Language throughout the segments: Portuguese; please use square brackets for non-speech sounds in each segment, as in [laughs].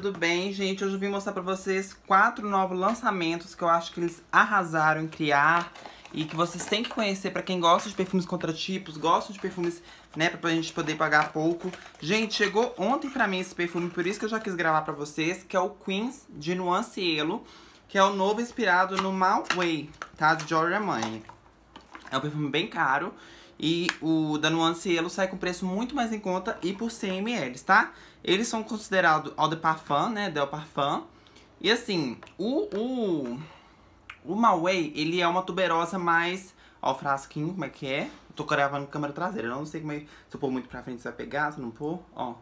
tudo bem? Gente, hoje eu vim mostrar pra vocês quatro novos lançamentos que eu acho que eles arrasaram em criar e que vocês têm que conhecer pra quem gosta de perfumes contratipos, gosta de perfumes, né, pra gente poder pagar pouco. Gente, chegou ontem pra mim esse perfume, por isso que eu já quis gravar pra vocês, que é o Queens de Nuancielo, que é o novo inspirado no Malway, tá? De Jory Mani. É um perfume bem caro e o da Nuance Cielo sai com preço muito mais em conta e por 100 ml, tá? Eles são considerados Eau de Parfum, né? Del Parfum. E assim, o, o, o Malway, ele é uma tuberosa mais... Ó o frasquinho, como é que é? Tô tô gravando câmera traseira, eu não sei como é... Se eu pôr muito pra frente, você vai pegar, se não pôr, ó.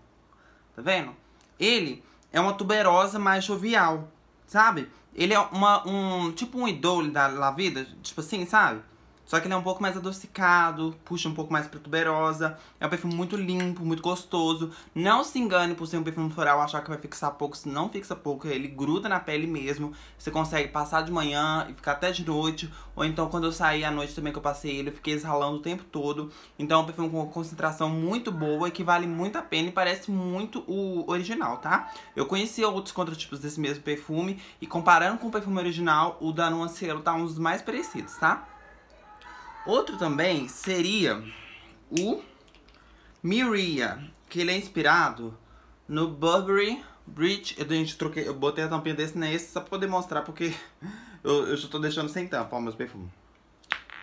Tá vendo? Ele é uma tuberosa mais jovial, sabe? Ele é uma, um tipo um idolo da, da vida, tipo assim, sabe? Só que ele é um pouco mais adocicado, puxa um pouco mais pra tuberosa. É um perfume muito limpo, muito gostoso. Não se engane por ser um perfume floral, achar que vai fixar pouco. Se não fixa pouco, ele gruda na pele mesmo. Você consegue passar de manhã e ficar até de noite. Ou então quando eu saí à noite também que eu passei ele, eu fiquei exalando o tempo todo. Então é um perfume com uma concentração muito boa e que vale muito a pena e parece muito o original, tá? Eu conheci outros contratipos desse mesmo perfume e comparando com o perfume original, o da Nuancielo tá um dos mais parecidos, tá? Outro também seria o Miria, que ele é inspirado no Burberry Bridge. Eu, gente, troquei, eu botei a tampinha desse nesse só pra poder mostrar, porque [laughs] eu, eu já tô deixando sem tampa, ó, meus perfumes.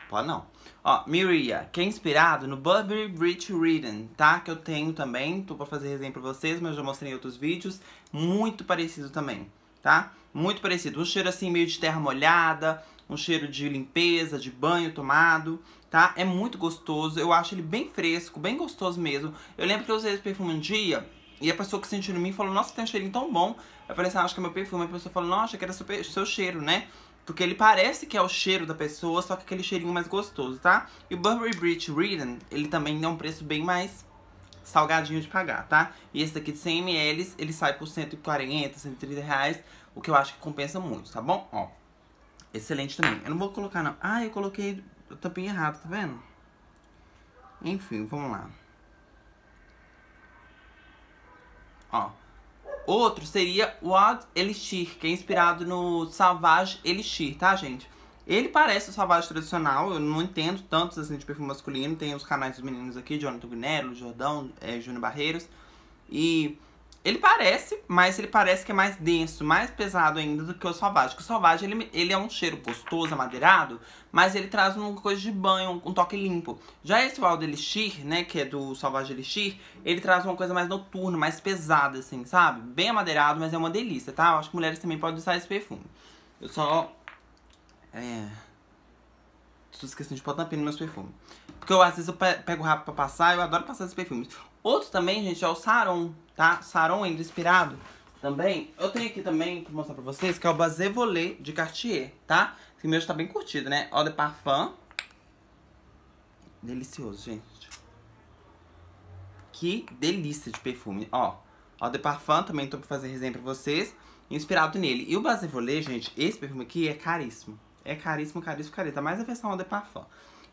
Pode não. Ó, Miria, que é inspirado no Burberry Bridge Reading, tá? Que eu tenho também, tô pra fazer resenha pra vocês, mas já mostrei em outros vídeos. Muito parecido também, tá? Muito parecido. Um cheiro assim, meio de terra molhada, um cheiro de limpeza, de banho tomado, tá? É muito gostoso, eu acho ele bem fresco, bem gostoso mesmo. Eu lembro que eu usei esse perfume um dia e a pessoa que sentiu em mim falou, nossa, tem um cheirinho tão bom. Eu falei assim, ah, acho que é meu perfume. A pessoa falou, nossa, que era seu, seu cheiro, né? Porque ele parece que é o cheiro da pessoa, só que aquele cheirinho mais gostoso, tá? E o Burberry Bridge Reading, ele também é um preço bem mais salgadinho de pagar, tá? E esse daqui de 100ml, ele sai por 140, 130 reais, o que eu acho que compensa muito, tá bom? Ó, Excelente também. Eu não vou colocar, não. Ah, eu coloquei o tampinho errado, tá vendo? Enfim, vamos lá. Ó. Outro seria Wild Elixir, que é inspirado no Savage Elixir, tá, gente? Ele parece o Savage tradicional, eu não entendo tantos assim de perfume masculino. Tem os canais dos meninos aqui, Jonathan Guinello, Jordão, é, Júnior Barreiros. E ele parece, mas ele parece que é mais denso, mais pesado ainda do que o Salvage. Porque o Salvage, ele, ele é um cheiro gostoso, amadeirado, mas ele traz uma coisa de banho, um, um toque limpo. Já esse Wild Elixir, né, que é do Salvage Elixir, ele traz uma coisa mais noturna, mais pesada, assim, sabe? Bem amadeirado, mas é uma delícia, tá? Eu acho que mulheres também podem usar esse perfume. Eu só... É... Estou esquecendo de botar pino nos meus perfumes. Porque eu, às vezes eu pego rápido pra passar, eu adoro passar esses perfumes. Outro também, gente, é o Saron, tá? Saron ainda é inspirado também. Eu tenho aqui também pra mostrar pra vocês, que é o Basevolé de Cartier, tá? Esse meu já tá bem curtido, né? Eau de Parfum. Delicioso, gente. Que delícia de perfume. Ó, Eau de Parfum, também tô pra fazer resenha pra vocês. Inspirado nele. E o Basevolé, gente, esse perfume aqui é caríssimo. É caríssimo, caríssimo, caríssimo. Tá mais a versão Eau de Parfum.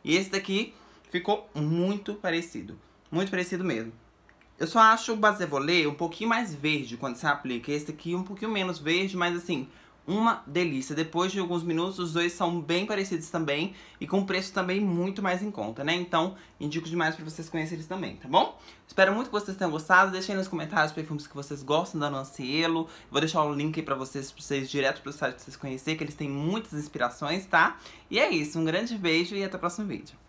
E esse daqui ficou muito parecido. Muito parecido mesmo. Eu só acho o base volé um pouquinho mais verde quando se aplica. Esse aqui um pouquinho menos verde, mas assim, uma delícia. Depois de alguns minutos, os dois são bem parecidos também e com preço também muito mais em conta, né? Então, indico demais para vocês conhecerem também, tá bom? Espero muito que vocês tenham gostado. Deixem nos comentários os perfumes que vocês gostam da Nancielo. Vou deixar o link aí pra vocês, pra vocês direto pro site pra vocês conhecerem, que eles têm muitas inspirações, tá? E é isso, um grande beijo e até o próximo vídeo.